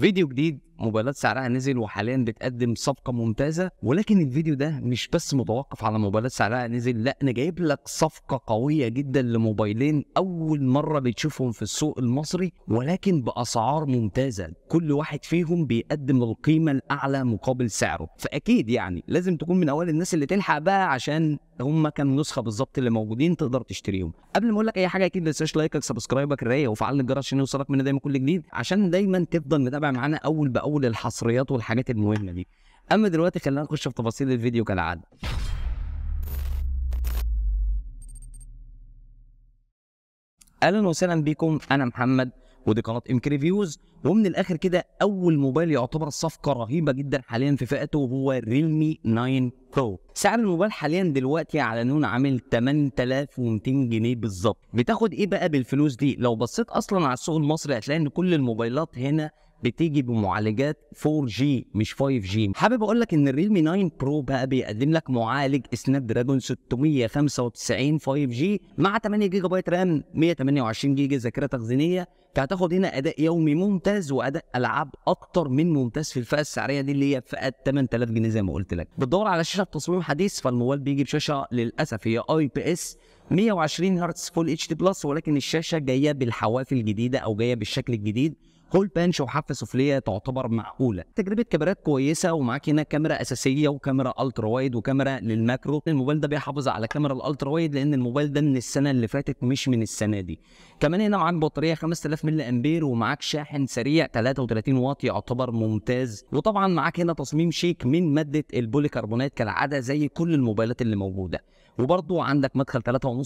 فيديو جديد موبايلات سعرها نزل وحاليا بتقدم صفقه ممتازه ولكن الفيديو ده مش بس متوقف على موبايلات سعرها نزل لا انا جايب لك صفقه قويه جدا لموبايلين اول مره بتشوفهم في السوق المصري ولكن باسعار ممتازه كل واحد فيهم بيقدم القيمه الاعلى مقابل سعره فاكيد يعني لازم تكون من اول الناس اللي تلحق بقى عشان هم كان نسخه بالظبط اللي موجودين تقدر تشتريهم قبل ما اقول لك اي حاجه اكيد ما تنساش لايكك سبسكرايبك الرايه وفعل الجرس عشان يوصلك من دايما كل جديد عشان دايما تفضل متابع معانا اول باول اول الحصريات والحاجات المهمه دي اما دلوقتي خلينا نخش في تفاصيل الفيديو كالعاده اهلا وسهلا بكم انا محمد ودي قناه ام كريفيوز ومن الاخر كده اول موبايل يعتبر صفقه رهيبه جدا حاليا في فئته وهو ريلمي 9 برو سعر الموبايل حاليا دلوقتي على نون عامل 8200 جنيه بالظبط بتاخد ايه بقى بالفلوس دي لو بصيت اصلا على السوق المصري هتلاقي ان كل الموبايلات هنا بتيجي بمعالجات 4G مش 5G حابب اقول لك ان الريلمي 9 برو بقى بيقدم لك معالج سناب دراجون 695 5G مع 8 جيجا بايت رام 128 جيجا ذاكره تخزينيه هتاخد هنا اداء يومي ممتاز واداء العاب اكتر من ممتاز في الفئه السعريه دي اللي هي فئه 8000 جنيه زي ما قلت لك بتدور على شاشه تصميم حديث فالموبايل بيجي بشاشه للاسف هي اي بي اس 120 هرتز فول اتش دي بلس ولكن الشاشه جايه بالحواف الجديده او جايه بالشكل الجديد هول بانش وحافه سفليه تعتبر معقوله تجربه كاميرات كويسه ومعاك هنا كاميرا اساسيه وكاميرا الترا وايد وكاميرا للماكرو الموبايل ده بيحافظ على كاميرا الالترا وايد لان الموبايل ده من السنه اللي فاتت مش من السنه دي كمان هنا معاك بطاريه 5000 ملي امبير ومعاك شاحن سريع 33 واط يعتبر ممتاز وطبعا معاك هنا تصميم شيك من ماده البوليكربونات كالعاده زي كل الموبايلات اللي موجوده وبرضه عندك مدخل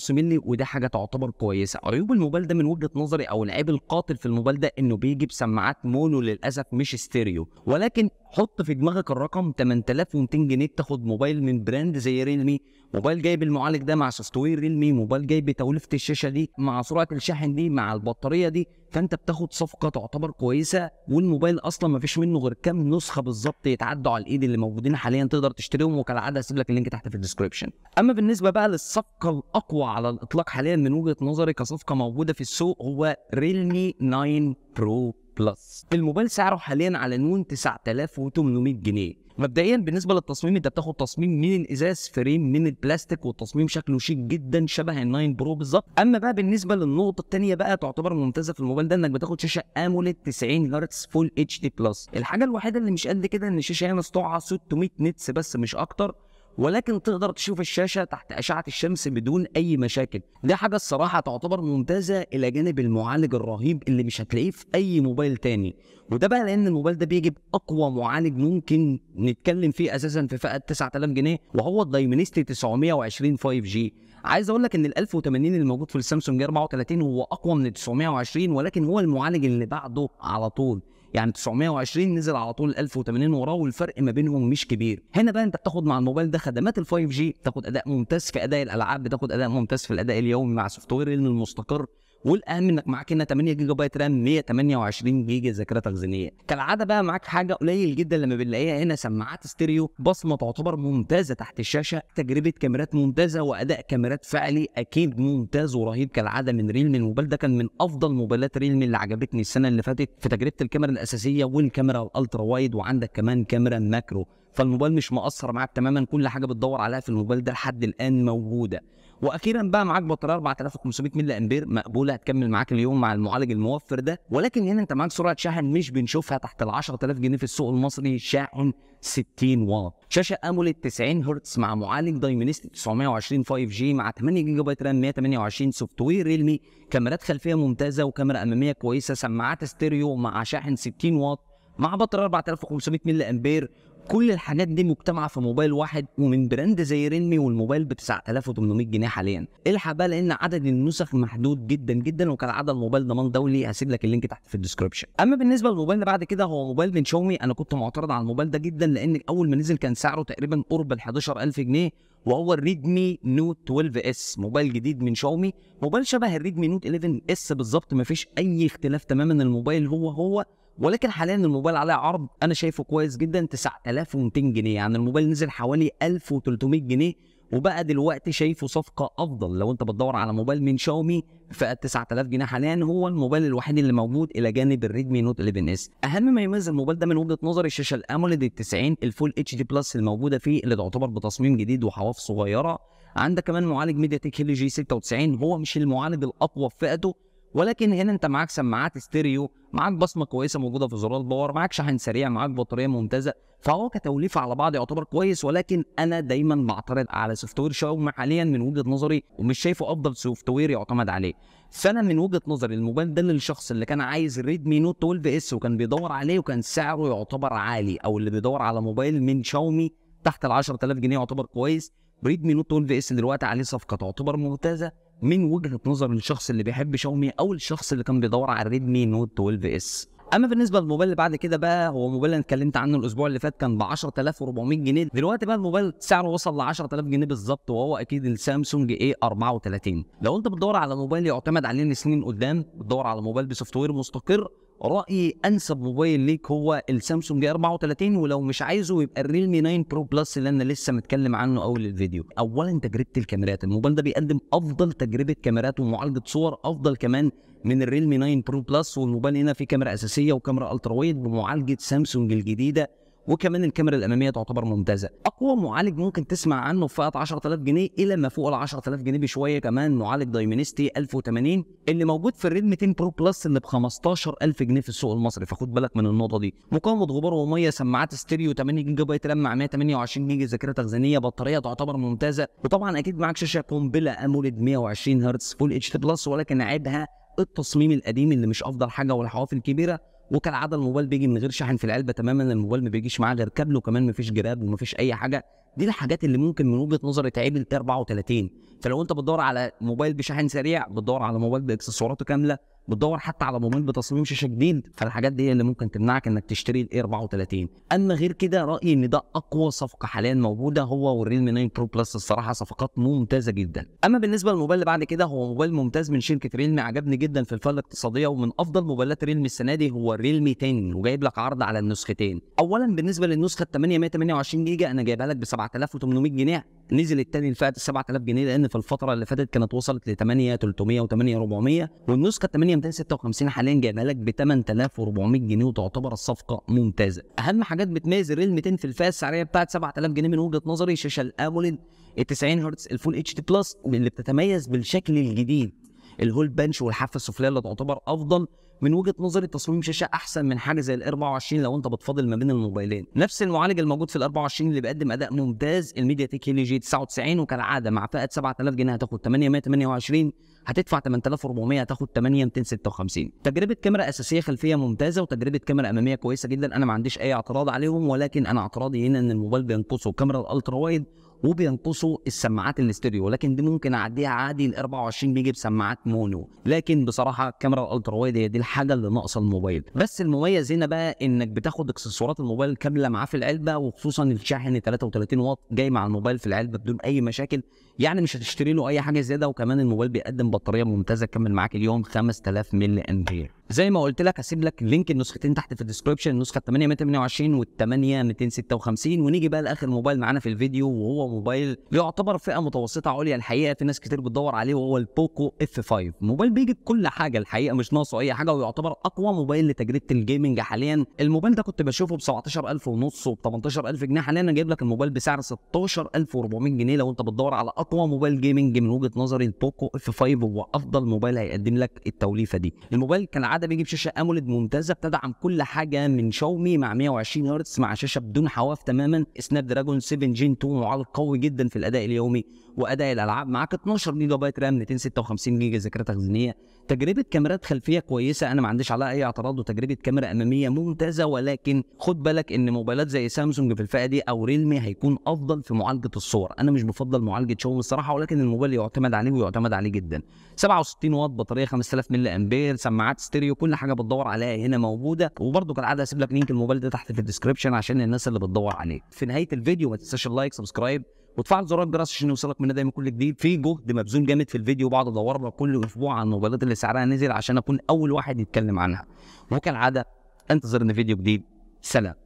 3.5 ملي وده حاجه تعتبر كويسه عيوب الموبايل ده من وجهه نظري او العيب القاتل في الموبايل ده انه بيجي سماعات مونو للاسف مش ستيريو ولكن حط في دماغك الرقم 8200 جنيه تاخد موبايل من براند زي ريلمي موبايل جايب المعالج ده مع سوفت وير ريلمي موبايل جايب توليفه الشاشه دي مع سرعه الشحن دي مع البطاريه دي فانت بتاخد صفقه تعتبر كويسه والموبايل اصلا ما فيش منه غير كام نسخه بالظبط يتعدوا على الايد اللي موجودين حاليا تقدر تشتريهم وكالعاده هسيب لك اللينك تحت في الديسكربشن اما بالنسبه بقى للصفقه الاقوى على الاطلاق حاليا من وجهه نظري كصفقه موجوده في السوق هو ريلمي 9 برو بلس الموبايل سعره حاليا على نون 9800 جنيه مبدئيا بالنسبه للتصميم انت بتاخد تصميم من الازاز فريم من البلاستيك والتصميم شكله شيك جدا شبه ال9 برو بالظبط اما بقى بالنسبه للنقطه الثانيه بقى تعتبر ممتازه في الموبايل ده انك بتاخد شاشه اموليد 90 هرتز فول اتش دي بلس الحاجه الوحيده اللي مش قد كده ان الشاشه هنا سطوعها 600 نتس بس مش اكتر ولكن تقدر تشوف الشاشه تحت اشعه الشمس بدون اي مشاكل دي حاجه الصراحه تعتبر ممتازه الى جانب المعالج الرهيب اللي مش هتلاقيه في اي موبايل تاني وده بقى لان الموبايل ده بيجيب اقوى معالج ممكن نتكلم فيه اساسا في فئه 9000 جنيه وهو الدايمنستي 920 5G عايز اقول لك ان ال 1080 اللي موجود في السامسونج 34 هو اقوى من ال 920 ولكن هو المعالج اللي بعده على طول يعني 920 نزل على طول 1080 وراه والفرق ما بينهم مش كبير هنا بقى انت بتاخد مع الموبايل ده خدمات ال 5 g بتاخد اداء ممتاز في اداء الالعاب بتاخد اداء ممتاز في الاداء اليومي مع سوفت وير المستقر والاهم انك معاك هنا 8 جيجا بايت رام 128 جيجا ذاكره تخزينيه كالعاده بقى معاك حاجه قليل جدا لما بنلاقيها هنا سماعات ستيريو بصمه تعتبر ممتازه تحت الشاشه تجربه كاميرات ممتازه واداء كاميرات فعلي اكيد ممتاز ورهيب كالعاده من ريل من الموبايل ده كان من افضل موبايلات ريل من اللي عجبتني السنه اللي فاتت في تجربه الكاميرا الاساسيه والكاميرا الالترا وايد وعندك كمان كاميرا ماكرو فالموبايل مش مقصر معاك تماما كل حاجه بتدور عليها في الموبايل ده لحد الان موجوده واخيرا بقى معاك بطاريه 4500 ملي امبير مقبوله هتكمل معاك اليوم مع المعالج الموفر ده ولكن هنا انت معاك سرعه شحن مش بنشوفها تحت ال 10000 جنيه في السوق المصري شاحن 60 واط شاشه اموليد 90 هرتز مع معالج دايمنست 920 5 جي مع 8 جيجا بايت رام 128 سوفت وير ريلمي كاميرات خلفيه ممتازه وكاميرا اماميه كويسه سماعات ستيريو مع شاحن 60 واط مع بطاريه 4500 ملي امبير كل الحاجات دي مجتمعه في موبايل واحد ومن براند زي رينمي والموبايل ب 9800 جنيه حاليا الحق بقى لان عدد النسخ محدود جدا جدا وكان عدد الموبايل ضمان دولي هسيب لك اللينك تحت في الديسكربشن اما بالنسبه للموبايل اللي بعد كده هو موبايل من شاومي انا كنت معترض على الموبايل ده جدا لان اول ما نزل كان سعره تقريبا قرب ال 11000 جنيه وهو الريدمي نوت 12 اس موبايل جديد من شاومي موبايل شبه الريدمي نوت 11 اس بالظبط ما فيش اي اختلاف تماما الموبايل هو هو ولكن حاليا الموبايل عليه عرض انا شايفه كويس جدا 9200 جنيه يعني الموبايل نزل حوالي 1300 جنيه وبقى دلوقتي شايفه صفقه افضل لو انت بتدور على موبايل من شاومي ف 9000 جنيه حاليا هو الموبايل الوحيد اللي موجود الى جانب الريدمي نوت 11 اس اهم ما يميز الموبايل ده من وجهه نظري الشاشه الاموليد ال 90 الفول اتش دي بلس الموجوده فيه اللي تعتبر بتصميم جديد وحواف صغيره عندك كمان معالج ميديا تك هيلي جي 96 هو مش المعالج الاقوى في فئته ولكن هنا انت معاك سماعات ستيريو معاك بصمه كويسه موجوده في زرار الباور معاك شحن سريع معاك بطاريه ممتازه فهو كتوليفه على بعض يعتبر كويس ولكن انا دايما بعترض على سوفت وير شاومي حاليا من وجهه نظري ومش شايفه افضل سوفت وير يعتمد عليه فانا من وجهه نظري الموبايل ده للشخص اللي كان عايز ريدمي نوت 12 اس وكان بيدور عليه وكان سعره يعتبر عالي او اللي بيدور على موبايل من شاومي تحت ال 10000 جنيه يعتبر كويس ريدمي نوت 12 اس دلوقتي عليه صفقه تعتبر ممتازه من وجهه نظر الشخص اللي بيحب شاومي او الشخص اللي كان بيدور على ريدمي نوت 12 اس اما بالنسبه للموبايل اللي بعد كده بقى هو موبايل انا اتكلمت عنه الاسبوع اللي فات كان ب 10400 جنيه دلوقتي بقى الموبايل سعره وصل ل 10000 جنيه بالظبط وهو اكيد السامسونج اي 34 لو انت بتدور على موبايل يعتمد عليه لسنين قدام بتدور على موبايل بسوفت وير مستقر رايي انسب موبايل ليك هو السامسونج 34 ولو مش عايزه يبقى الريلمي 9 برو بلس اللي انا لسه متكلم عنه اول الفيديو اولا تجربه الكاميرات الموبايل ده بيقدم افضل تجربه كاميرات ومعالجه صور افضل كمان من الريلمي 9 برو بلس والموبايل هنا فيه كاميرا اساسيه وكاميرا الترا وايد بمعالجه سامسونج الجديده وكمان الكاميرا الاماميه تعتبر ممتازه اقوى معالج ممكن تسمع عنه فئات 10000 جنيه الى ما فوق ال 10000 جنيه بشويه كمان معالج دايمنستي 1080 اللي موجود في الريدمي 10 برو بلس اللي ب 15000 جنيه في السوق المصري فخد بالك من النقطه دي مقاومه غبار وميه سماعات ستيريو 8 جيجا بايت رام مع 128 جيجا ذاكره تخزينيه بطاريه تعتبر ممتازه وطبعا اكيد معاك شاشه قنبله اموليد 120 هرتز فول اتش بلس ولكن عيبها التصميم القديم اللي مش افضل حاجه والحواف الكبيره وكالعاده الموبايل بيجي من غير شاحن في العلبه تماما الموبايل ما بيجيش معاه غير كابل وكمان مفيش جراب فيش اي حاجه دي الحاجات اللي ممكن من وجهه نظري تعيب ال 34 فلو انت بتدور على موبايل بشاحن سريع بتدور على موبايل باكسسواراته كامله بتدور حتى على موبايل بتصميم شاشه جديد فالحاجات دي اللي ممكن تمنعك انك تشتري الاي 34 اما غير كده رايي ان ده اقوى صفقه حاليا موجوده هو والريلمي 9 برو بلس الصراحه صفقات ممتازه جدا اما بالنسبه للموبايل اللي بعد كده هو موبايل ممتاز من شركه ريلمي عجبني جدا في الفئه الاقتصاديه ومن افضل موبايلات ريلمي السنه دي هو مي 10 وجايب لك عرض على النسختين اولا بالنسبه للنسخه 828 جيجا انا جايبها لك ب 7800 جنيه نزل التاني لفئه 7000 جنيه لان في الفتره اللي فاتت كانت وصلت ل 8 300 و 8 400 والنسخه 8 256 حاليا جايبها لك ب 8400 جنيه وتعتبر الصفقه ممتازه اهم حاجات بتميز الريل 200 في الفئه السعريه بتاعت 7000 جنيه من وجهه نظري شاشه الاموليد ال 90 هرتز الفول اتش دي بلس اللي بتتميز بالشكل الجديد الهول بنش والحافه السفليه اللي تعتبر افضل من وجهه نظري تصميم شاشه احسن من حاجه زي ال 24 لو انت بتفاضل ما بين الموبايلين نفس المعالج الموجود في ال 24 اللي بيقدم اداء ممتاز الميديا تيك هيلي جي 99 وكالعاده مع فئه 7000 جنيه هتاخد 828 هتدفع 8400 هتاخد 8256 تجربه كاميرا اساسيه خلفيه ممتازه وتجربه كاميرا اماميه كويسه جدا انا ما عنديش اي اعتراض عليهم ولكن انا اعتراضي هنا ان الموبايل بينقصه كاميرا الالترا وايد وبينقصوا السماعات الاستيريو لكن دي ممكن اعديها عادي ال 24 بيجي بسماعات مونو لكن بصراحه الكاميرا الالترا وايد هي دي الحاجه اللي ناقصه الموبايل بس المميز هنا بقى انك بتاخد اكسسوارات الموبايل كامله معاه في العلبه وخصوصا الشاحن 33 واط جاي مع الموبايل في العلبه بدون اي مشاكل يعني مش هتشتري له اي حاجه زياده وكمان الموبايل بيقدم بطاريه ممتازه تكمل معاك اليوم 5000 ملي امبير زي ما قلت لك هسيب لك لينك النسختين تحت في الديسكربشن النسخه 8 128 وال 8 256 ونيجي بقى لاخر موبايل معانا في الفيديو وهو موبايل يعتبر فئه متوسطه عليا الحقيقه في ناس كتير بتدور عليه وهو البوكو اف 5 موبايل بيجي بكل حاجه الحقيقه مش ناقصه اي حاجه ويعتبر اقوى موبايل لتجربه الجيمنج حاليا الموبايل ده كنت بشوفه ب 17000 ونص وب 18000 جنيه حاليا انا جايب لك الموبايل بسعر 16400 جنيه لو انت بتدور على اقوى موبايل جيمنج من وجهه نظري البوكو اف 5 هو افضل موبايل هيقدم لك التوليفه دي الموبايل كان عاده بيجيب شاشه اموليد ممتازه بتدعم كل حاجه من شاومي مع 120 هرتز مع شاشه بدون حواف تماما سناب دراجون 7 جين 2 معالج قوي جدا في الاداء اليومي واداء الالعاب معاك 12 جيجا بايت رام 256 جيجا ذاكره تخزينيه تجربه كاميرات خلفيه كويسه انا ما عنديش عليها اي اعتراض وتجربه كاميرا اماميه ممتازه ولكن خد بالك ان موبايلات زي سامسونج في الفئه دي او ريلمي هيكون افضل في معالجه الصور انا مش بفضل معالجه شاومي الصراحه ولكن الموبايل يعتمد عليه ويعتمد عليه جدا 67 واط بطاريه 5000 ملي امبير سماعات ستيريو كل حاجه بتدور عليها هنا موجوده وبرده كالعاده هسيب لك لينك الموبايل ده تحت في الديسكربشن عشان الناس اللي بتدور عليه في نهايه الفيديو ما تنساش اللايك سبسكرايب وتفعل زرار الجرس عشان يوصلك مننا دايما كل جديد في جهد مبذول جامد في الفيديو بقعد ادور لك كل اسبوع عن الموبايلات اللي سعرها نزل عشان اكون اول واحد يتكلم عنها وكالعاده انتظر ان فيديو جديد سلام